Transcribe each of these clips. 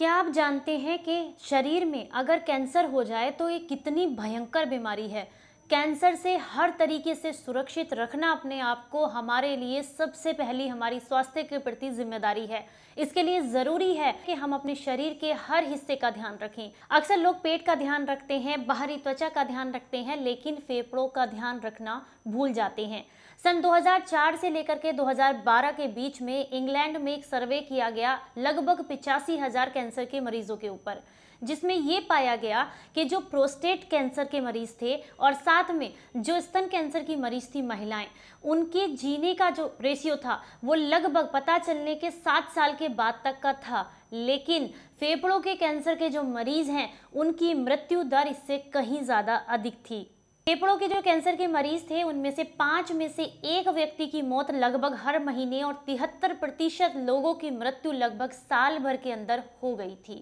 क्या आप जानते हैं कि शरीर में अगर कैंसर हो जाए तो ये कितनी भयंकर बीमारी है कैंसर से हर तरीके से सुरक्षित रखना अपने आप को हमारे लिए सबसे पहली हमारी स्वास्थ्य के प्रति जिम्मेदारी है इसके लिए ज़रूरी है कि हम अपने शरीर के हर हिस्से का ध्यान रखें अक्सर लोग पेट का ध्यान रखते हैं बाहरी त्वचा का ध्यान रखते हैं लेकिन फेफड़ों का ध्यान रखना भूल जाते हैं सन 2004 से लेकर के 2012 के बीच में इंग्लैंड में एक सर्वे किया गया लगभग पिचासी हजार कैंसर के मरीजों के ऊपर जिसमें ये पाया गया कि जो प्रोस्टेट कैंसर के मरीज थे और साथ में जो स्तन कैंसर की मरीज थी महिलाएं उनके जीने का जो रेशियो था वो लगभग पता चलने के सात साल के बाद तक का था लेकिन फेफड़ों के कैंसर के जो मरीज हैं उनकी मृत्यु दर इससे कहीं ज़्यादा अधिक थी फेफड़ों के जो कैंसर के मरीज थे उनमें से पांच में से एक व्यक्ति की मौत लगभग हर महीने और तिहत्तर प्रतिशत लोगों की मृत्यु लगभग साल भर के अंदर हो गई थी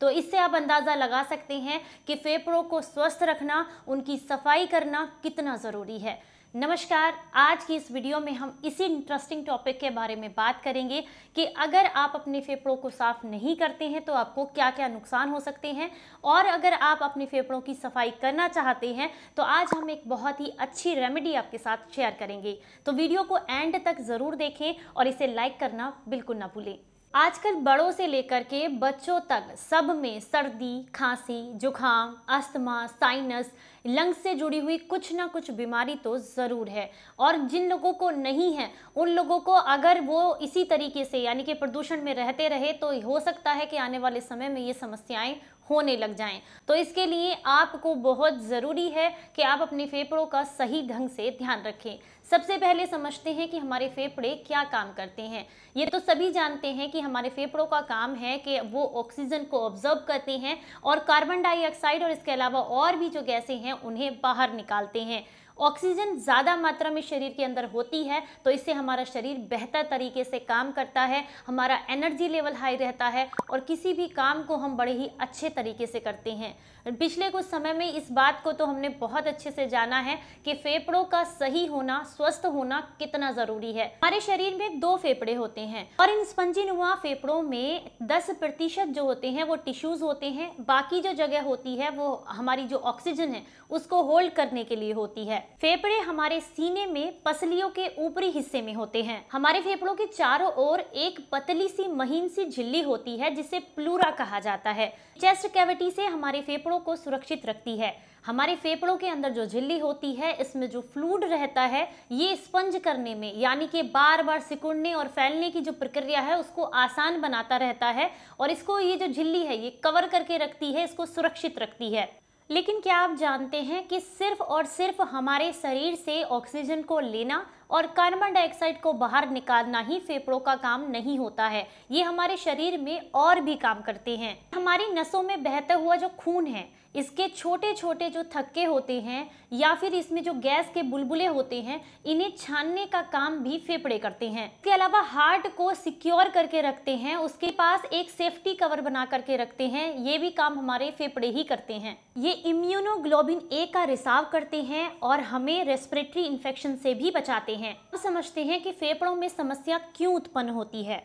तो इससे आप अंदाज़ा लगा सकते हैं कि फेफड़ों को स्वस्थ रखना उनकी सफाई करना कितना ज़रूरी है नमस्कार आज की इस वीडियो में हम इसी इंटरेस्टिंग टॉपिक के बारे में बात करेंगे कि अगर आप अपने फेफड़ों को साफ नहीं करते हैं तो आपको क्या क्या नुकसान हो सकते हैं और अगर आप अपने फेफड़ों की सफाई करना चाहते हैं तो आज हम एक बहुत ही अच्छी रेमेडी आपके साथ शेयर करेंगे तो वीडियो को एंड तक ज़रूर देखें और इसे लाइक करना बिल्कुल ना भूलें आजकल बड़ों से लेकर के बच्चों तक सब में सर्दी खांसी जुखाम अस्थमा साइनस लंग्स से जुड़ी हुई कुछ ना कुछ बीमारी तो ज़रूर है और जिन लोगों को नहीं है उन लोगों को अगर वो इसी तरीके से यानी कि प्रदूषण में रहते रहे तो हो सकता है कि आने वाले समय में ये समस्याएं होने लग जाएं तो इसके लिए आपको बहुत ज़रूरी है कि आप अपने फेफड़ों का सही ढंग से ध्यान रखें सबसे पहले समझते हैं कि हमारे फेफड़े क्या काम करते हैं ये तो सभी जानते हैं कि हमारे फेफड़ों का काम है कि वो ऑक्सीजन को ऑब्जर्व करते हैं और कार्बन डाइऑक्साइड और इसके अलावा और भी जो गैसें हैं उन्हें बाहर निकालते हैं ऑक्सीजन ज़्यादा मात्रा में शरीर के अंदर होती है तो इससे हमारा शरीर बेहतर तरीके से काम करता है हमारा एनर्जी लेवल हाई रहता है और किसी भी काम को हम बड़े ही अच्छे तरीके से करते हैं पिछले कुछ समय में इस बात को तो हमने बहुत अच्छे से जाना है कि फेफड़ों का सही होना स्वस्थ होना कितना ज़रूरी है हमारे शरीर में दो फेफड़े होते हैं और इन स्पंजी नुमा फेफड़ों में दस प्रतिशत जो होते हैं वो टिश्यूज़ होते हैं बाकी जो जगह होती है वो हमारी जो ऑक्सीजन है उसको होल्ड करने के लिए होती है फेफड़े हमारे सीने में पसलियों के ऊपरी हिस्से में होते हैं हमारे फेफड़ों के चारों ओर एक पतली सी महीन सी झिल्ली होती है जिसे प्लूरा कहा जाता है चेस्ट कैविटी से हमारे फेफड़ों फेफड़ों को सुरक्षित रखती है हमारे फेफड़ों के अंदर जो झिल्ली होती है इसमें जो फ्लूड रहता है ये स्पंज करने में यानी कि बार बार सिकुड़ने और फैलने की जो प्रक्रिया है उसको आसान बनाता रहता है और इसको ये जो झिल्ली है ये कवर करके रखती है इसको सुरक्षित रखती है लेकिन क्या आप जानते हैं कि सिर्फ और सिर्फ हमारे शरीर से ऑक्सीजन को लेना और कार्बन डाइऑक्साइड को बाहर निकालना ही फेफड़ों का काम नहीं होता है ये हमारे शरीर में और भी काम करते हैं हमारी नसों में बहता हुआ जो खून है इसके छोटे छोटे जो थक्के होते हैं या फिर इसमें जो गैस के बुलबुले होते हैं इन्हें छानने का काम भी फेफड़े करते हैं इसके अलावा हार्ट को सिक्योर करके रखते हैं उसके पास एक सेफ्टी कवर बना करके रखते हैं ये भी काम हमारे फेफड़े ही करते हैं ये इम्यूनोग्लोबिन ए का रिसाव करते हैं और हमें रेस्पिरेटरी इन्फेक्शन से भी बचाते हैं हैं तो समझते हैं कि फेफड़ों में समस्या क्यों उत्पन्न होती है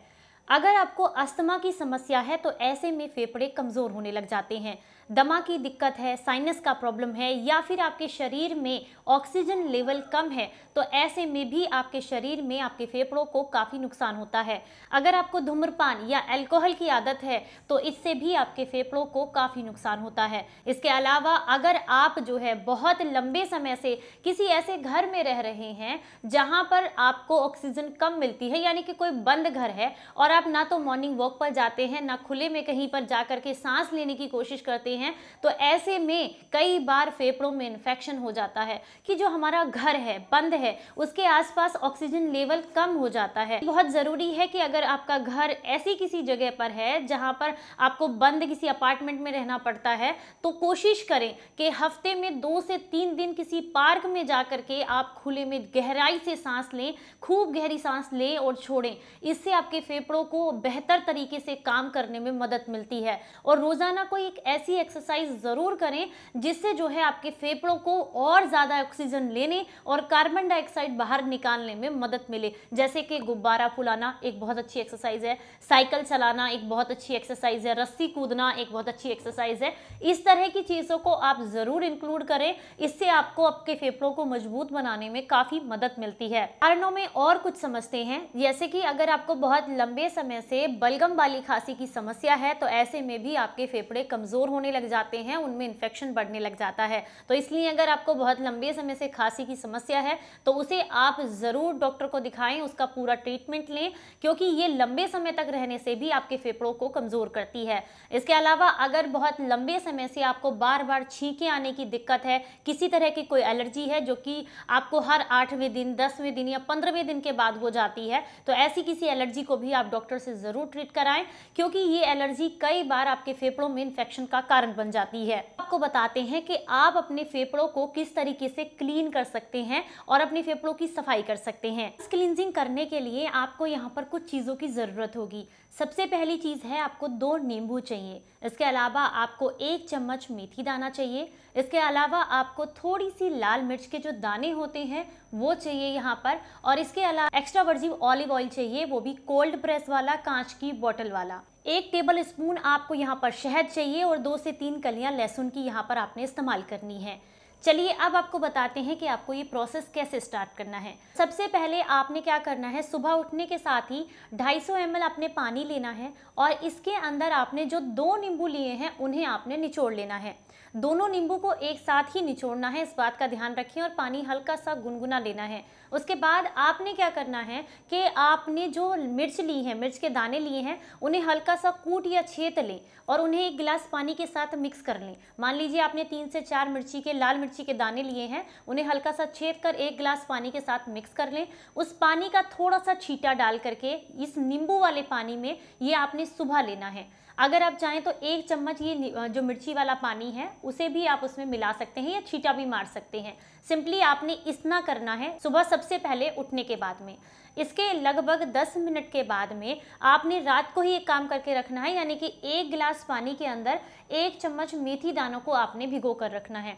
अगर आपको अस्थमा की समस्या है तो ऐसे में फेफड़े कमज़ोर होने लग जाते हैं दमा की दिक्कत है साइनस का प्रॉब्लम है या फिर आपके शरीर में ऑक्सीजन लेवल कम है तो ऐसे में भी आपके शरीर में आपके फेफड़ों को काफ़ी नुकसान होता है अगर आपको धूम्रपान या अल्कोहल की आदत है तो इससे भी आपके फेफड़ों को काफ़ी नुकसान होता है इसके अलावा अगर आप जो है बहुत लंबे समय से किसी ऐसे घर में रह रहे हैं जहाँ पर आपको ऑक्सीजन कम मिलती है यानी कि कोई बंद घर है और आप ना तो मॉर्निंग वॉक पर जाते हैं ना खुले में कहीं पर जा करके सांस लेने की कोशिश करते हैं हैं तो ऐसे में कई बार फेफड़ों में इन्फेक्शन हो जाता है कि जो हमारा घर है बंद है उसके आसपास ऑक्सीजन लेवल कम हो जाता है बहुत ज़रूरी है कि अगर आपका घर ऐसी किसी जगह पर है जहाँ पर आपको बंद किसी अपार्टमेंट में रहना पड़ता है तो कोशिश करें कि हफ्ते में दो से तीन दिन किसी पार्क में जा के आप खुले में गहराई से सांस लें खूब गहरी सांस लें और छोड़ें इससे आपके फेफड़ों को बेहतर तरीके से काम करने में मदद मिलती है और रोज़ाना कोई एक ऐसी एक्सरसाइज ज़रूर करें जिससे जो है आपके फेफड़ों को और ज़्यादा ऑक्सीजन लेने और कार्बन डाइऑक्साइड बाहर निकालने में मदद मिले जैसे कि गुब्बारा फुलाना एक बहुत अच्छी एक्सरसाइज है साइकिल चलाना एक बहुत अच्छी एक्सरसाइज है रस्सी कूदना एक बहुत अच्छी एक्सरसाइज है इस तरह की चीज़ों को आप ज़रूर इंक्लूड करें इससे आपको आपके फेफड़ों को मजबूत बनाने में काफ़ी मदद मिलती है कारणों में और कुछ समझते हैं जैसे कि अगर आपको बहुत लंबे समय से बलगम वाली खांसी की समस्या है तो ऐसे में भी आपके फेफड़े कमज़ोर होने लग जाते हैं उनमें इन्फेक्शन बढ़ने लग जाता है तो इसलिए अगर आपको बहुत लंबे समय से खांसी की समस्या है तो उसे आप ज़रूर डॉक्टर को दिखाएं उसका पूरा ट्रीटमेंट लें क्योंकि ये लंबे समय तक रहने से भी आपके फेफड़ों को कमज़ोर करती है इसके अलावा अगर बहुत लंबे समय से आपको बार बार छींके आने की दिक्कत है किसी तरह की कोई एलर्जी है जो कि आपको हर आठवें दिन दसवें दिन या पंद्रहवें दिन के बाद हो जाती है तो ऐसी किसी एलर्जी को भी आप डॉक्टर से ज़रूर ट्रीट कराएं क्योंकि ये एलर्जी कई बार आपके फेफड़ों में इन्फेक्शन का कारण कारण बन जाती है आपको बताते हैं कि आप अपने फेफड़ों को किस तरीके से क्लीन कर सकते हैं और अपने फेफड़ों की सफाई कर सकते हैं क्लिनजिंग करने के लिए आपको यहाँ पर कुछ चीज़ों की ज़रूरत होगी सबसे पहली चीज़ है आपको दो नींबू चाहिए इसके अलावा आपको एक चम्मच मेथी दाना चाहिए इसके अलावा आपको थोड़ी सी लाल मिर्च के जो दाने होते हैं वो चाहिए यहाँ पर और इसके अलावा एक्स्ट्रा वर्जिव ऑलिव ऑयल चाहिए वो भी कोल्ड प्रेस वाला कांच की बोतल वाला एक टेबल स्पून आपको यहाँ पर शहद चाहिए और दो से तीन कलियाँ लहसुन की यहाँ पर आपने इस्तेमाल करनी है चलिए अब आपको बताते हैं कि आपको ये प्रोसेस कैसे स्टार्ट करना है सबसे पहले आपने क्या करना है सुबह उठने के साथ ही 250 सौ आपने पानी लेना है और इसके अंदर आपने जो दो नींबू लिए हैं उन्हें आपने निचोड़ लेना है दोनों नींबू को एक साथ ही निचोड़ना है इस बात का ध्यान रखें और पानी हल्का सा गुनगुना लेना है उसके बाद आपने क्या करना है कि आपने जो मिर्च ली है मिर्च के दाने लिए हैं उन्हें हल्का सा कूट या छेत लें और उन्हें एक गिलास पानी के साथ मिक्स कर लें मान लीजिए आपने तीन से चार मिर्ची के लाल मिर्ची के दाने लिए हैं उन्हें हल्का सा छेद कर एक गिलास पानी के साथ मिक्स कर लें उस पानी का थोड़ा सा छीटा डाल करके इस नींबू वाले पानी में ये आपने सुबह लेना है अगर आप चाहें तो एक चम्मच ये जो मिर्ची वाला पानी है उसे भी आप उसमें मिला सकते हैं या छीटा भी मार सकते हैं सिंपली आपने इतना करना है सुबह सबसे पहले उठने के बाद में इसके लगभग 10 मिनट के बाद में आपने रात को ही एक काम करके रखना है यानी कि एक गिलास पानी के अंदर एक चम्मच मेथी दानों को आपने भिगो कर रखना है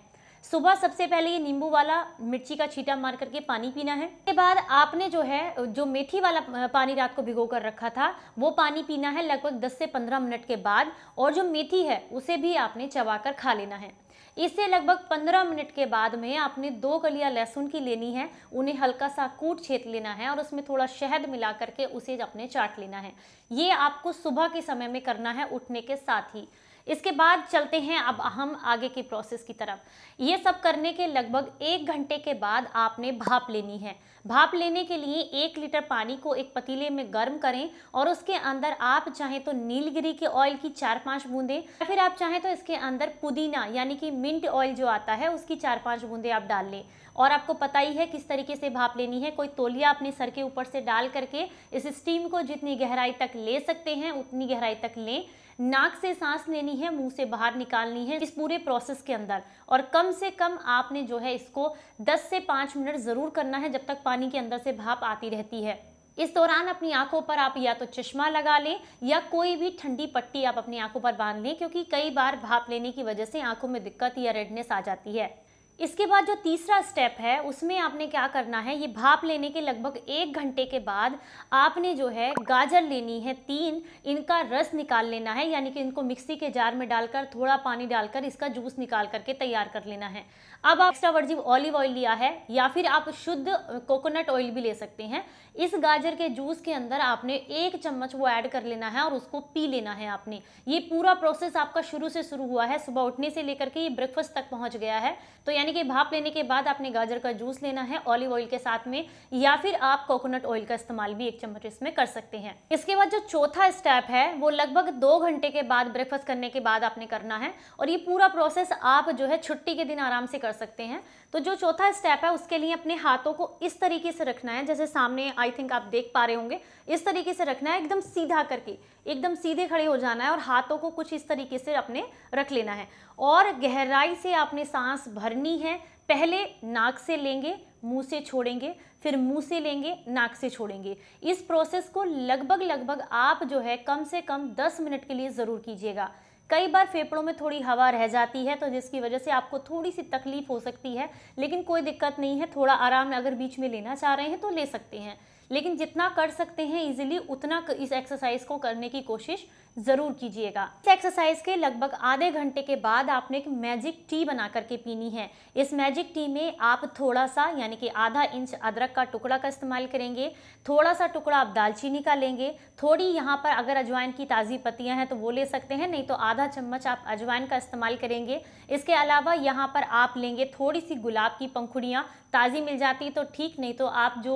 सुबह सबसे पहले ये नींबू वाला मिर्ची का छीटा मार करके पानी पीना है उसके बाद आपने जो है जो मेथी वाला पानी रात को भिगो कर रखा था वो पानी पीना है लगभग 10 से 15 मिनट के बाद और जो मेथी है उसे भी आपने चबा कर खा लेना है इससे लगभग 15 मिनट के बाद में आपने दो कलिया लहसुन की लेनी है उन्हें हल्का सा कूट छेद लेना है और उसमें थोड़ा शहद मिला करके उसे अपने चाट लेना है ये आपको सुबह के समय में करना है उठने के साथ ही इसके बाद चलते हैं अब हम आगे की प्रोसेस की तरफ ये सब करने के लगभग एक घंटे के बाद आपने भाप लेनी है भाप लेने के लिए एक लीटर पानी को एक पतीले में गर्म करें और उसके अंदर आप चाहें तो नीलगिरी के ऑयल की चार पांच बूंदें या फिर आप चाहें तो इसके अंदर पुदीना यानी कि मिंट ऑयल जो आता है उसकी चार पांच बूंदें आप डाल लें और आपको पता ही है किस तरीके से भाप लेनी है कोई तोलिया अपने सर के ऊपर से डाल करके इस स्टीम को जितनी गहराई तक ले सकते हैं उतनी गहराई तक लें नाक से सांस लेनी है मुंह से बाहर निकालनी है इस पूरे प्रोसेस के अंदर और कम से कम आपने जो है इसको 10 से 5 मिनट ज़रूर करना है जब तक पानी के अंदर से भाप आती रहती है इस दौरान अपनी आंखों पर आप या तो चश्मा लगा लें या कोई भी ठंडी पट्टी आप अपनी आंखों पर बांध लें क्योंकि कई बार भाप लेने की वजह से आंखों में दिक्कत या रेडनेस आ जाती है इसके बाद जो तीसरा स्टेप है उसमें आपने क्या करना है ये भाप लेने के लगभग एक घंटे के बाद आपने जो है गाजर लेनी है तीन इनका रस निकाल लेना है यानी कि इनको मिक्सी के जार में डालकर थोड़ा पानी डालकर इसका जूस निकाल करके तैयार कर लेना है अब आप एक्स्ट्रा वर्जिव ऑलिव ऑयल लिया है या फिर आप शुद्ध कोकोनट ऑयल भी ले सकते हैं इस गाजर के जूस के अंदर आपने एक चम्मच वो ऐड कर लेना है और उसको पी लेना है आपने ये पूरा प्रोसेस आपका शुरू से शुरू हुआ है सुबह उठने से लेकर के ये ब्रेकफास्ट तक पहुंच गया है तो यानी कि भाप लेने के बाद आपने गाजर का जूस लेना है ऑलिव ऑयल के साथ में या फिर आप कोकोनट ऑयल का इस्तेमाल भी एक चम्मच इसमें कर सकते हैं इसके बाद जो चौथा स्टेप है वो लगभग दो घंटे के बाद ब्रेकफास्ट करने के बाद आपने करना है और ये पूरा प्रोसेस आप जो है छुट्टी के दिन आराम से कर सकते हैं तो जो चौथा स्टेप है उसके लिए अपने हाथों को इस तरीके से रखना है जैसे सामने आई थिंक आप देख पा रहे होंगे इस तरीके से रखना है एकदम सीधा करके एकदम सीधे खड़े हो जाना है और हाथों को कुछ इस तरीके से अपने रख लेना है और गहराई से आपने सांस भरनी है पहले नाक से लेंगे मुंह से छोड़ेंगे फिर मुंह से लेंगे नाक से छोड़ेंगे इस प्रोसेस को लगभग लगभग आप जो है कम से कम 10 मिनट के लिए ज़रूर कीजिएगा कई बार फेफड़ों में थोड़ी हवा रह जाती है तो जिसकी वजह से आपको थोड़ी सी तकलीफ हो सकती है लेकिन कोई दिक्कत नहीं है थोड़ा आराम अगर बीच में लेना चाह रहे हैं तो ले सकते हैं लेकिन जितना कर सकते हैं इजीली उतना इस एक्सरसाइज को करने की कोशिश ज़रूर कीजिएगा इस एक्सरसाइज के लगभग आधे घंटे के बाद आपने एक मैजिक टी बना करके पीनी है इस मैजिक टी में आप थोड़ा सा यानी कि आधा इंच अदरक का टुकड़ा का इस्तेमाल करेंगे थोड़ा सा टुकड़ा आप दालचीनी का लेंगे थोड़ी यहाँ पर अगर अजवाइन की ताज़ी पत्तियाँ हैं तो वो ले सकते हैं नहीं तो आधा चम्मच आप अजवाइन का इस्तेमाल करेंगे इसके अलावा यहाँ पर आप लेंगे थोड़ी सी गुलाब की पंखुड़ियाँ ताज़ी मिल जाती है तो ठीक नहीं तो आप जो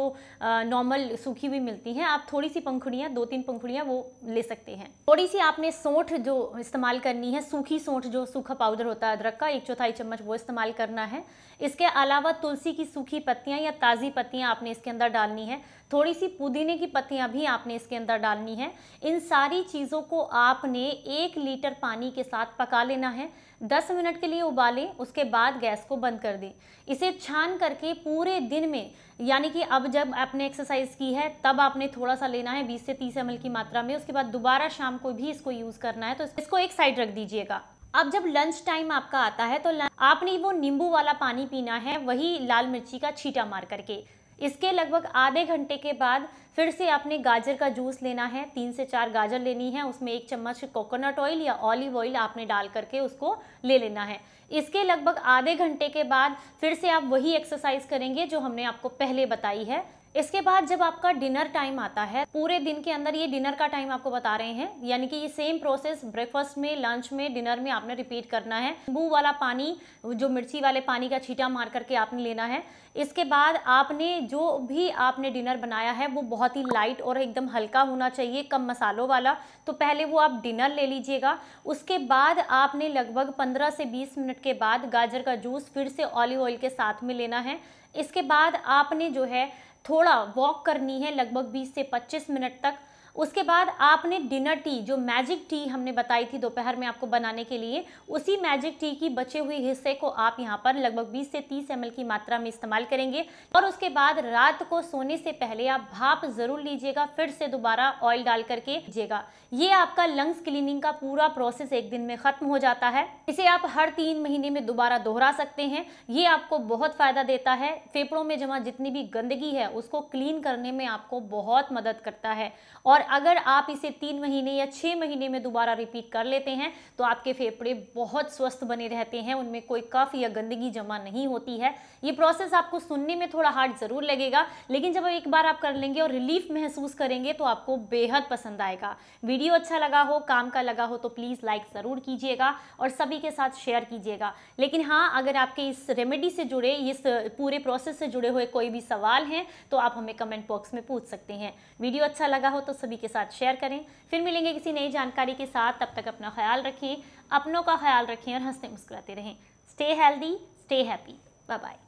नॉर्मल सूखी हुई मिलती हैं आप थोड़ी सी पंखुड़ियाँ दो तीन पंखुड़ियाँ वो ले सकते हैं थोड़ी थोड़ी सी आपने सोंठ जो इस्तेमाल करनी है सूखी सोंठ जो सूखा पाउडर होता है अदरक का एक चौथाई चम्मच वो इस्तेमाल करना है इसके अलावा तुलसी की सूखी पत्तियां या ताज़ी पत्तियां आपने इसके अंदर डालनी है थोड़ी सी पुदीने की पत्तियां भी आपने इसके अंदर डालनी है इन सारी चीज़ों को आपने एक लीटर पानी के साथ पका लेना है दस मिनट के लिए उबालें उसके बाद गैस को बंद कर दें इसे छान करके पूरे दिन में यानी कि अब जब आपने एक्सरसाइज की है तब आपने थोड़ा सा लेना है 20 से 30 एम की मात्रा में उसके बाद दोबारा शाम को भी इसको यूज़ करना है तो इसको एक साइड रख दीजिएगा अब जब लंच टाइम आपका आता है तो आपने वो नींबू वाला पानी पीना है वही लाल मिर्ची का छीटा मार करके इसके लगभग आधे घंटे के बाद फिर से आपने गाजर का जूस लेना है तीन से चार गाजर लेनी है उसमें एक चम्मच कोकोनट ऑयल या ऑलिव ऑयल आपने डाल करके उसको ले लेना है इसके लगभग आधे घंटे के बाद फिर से आप वही एक्सरसाइज करेंगे जो हमने आपको पहले बताई है इसके बाद जब आपका डिनर टाइम आता है पूरे दिन के अंदर ये डिनर का टाइम आपको बता रहे हैं यानी कि ये सेम प्रोसेस ब्रेकफास्ट में लंच में डिनर में आपने रिपीट करना है नींबू वाला पानी जो मिर्ची वाले पानी का छीटा मार करके आपने लेना है इसके बाद आपने जो भी आपने डिनर बनाया है वो बहुत ही लाइट और एकदम हल्का होना चाहिए कम मसालों वाला तो पहले वो आप डिनर ले लीजिएगा उसके बाद आपने लगभग पंद्रह से बीस मिनट के बाद गाजर का जूस फिर से ऑलिव ऑयल के साथ में लेना है इसके बाद आपने जो है थोड़ा वॉक करनी है लगभग 20 से 25 मिनट तक उसके बाद आपने डिनर टी जो मैजिक टी हमने बताई थी दोपहर में आपको बनाने के लिए उसी मैजिक टी की बचे हुए हिस्से को आप यहाँ पर लगभग 20 से 30 एम की मात्रा में इस्तेमाल करेंगे और उसके बाद रात को सोने से पहले आप भाप ज़रूर लीजिएगा फिर से दोबारा ऑयल डाल करके लीजिएगा ये आपका लंग्स क्लीनिंग का पूरा प्रोसेस एक दिन में ख़त्म हो जाता है इसे आप हर तीन महीने में दोबारा दोहरा सकते हैं ये आपको बहुत फ़ायदा देता है फेफड़ों में जमा जितनी भी गंदगी है उसको क्लीन करने में आपको बहुत मदद करता है और अगर आप इसे तीन महीने या छह महीने में दोबारा रिपीट कर लेते हैं तो आपके फेफड़े बहुत स्वस्थ बने रहते हैं उनमें कोई कफ या गंदगी जमा नहीं होती है ये प्रोसेस आपको सुनने में थोड़ा हार्ड ज़रूर लगेगा लेकिन जब एक बार आप कर लेंगे और रिलीफ महसूस करेंगे तो आपको बेहद पसंद आएगा वीडियो वीडियो अच्छा लगा हो काम का लगा हो तो प्लीज़ लाइक ज़रूर कीजिएगा और सभी के साथ शेयर कीजिएगा लेकिन हाँ अगर आपके इस रेमेडी से जुड़े इस पूरे प्रोसेस से जुड़े हुए कोई भी सवाल हैं तो आप हमें कमेंट बॉक्स में पूछ सकते हैं वीडियो अच्छा लगा हो तो सभी के साथ शेयर करें फिर मिलेंगे किसी नई जानकारी के साथ तब तक अपना ख्याल रखें अपनों का ख्याल रखें और हंसते मुस्कुराते रहें stay healthy stay happy bye bye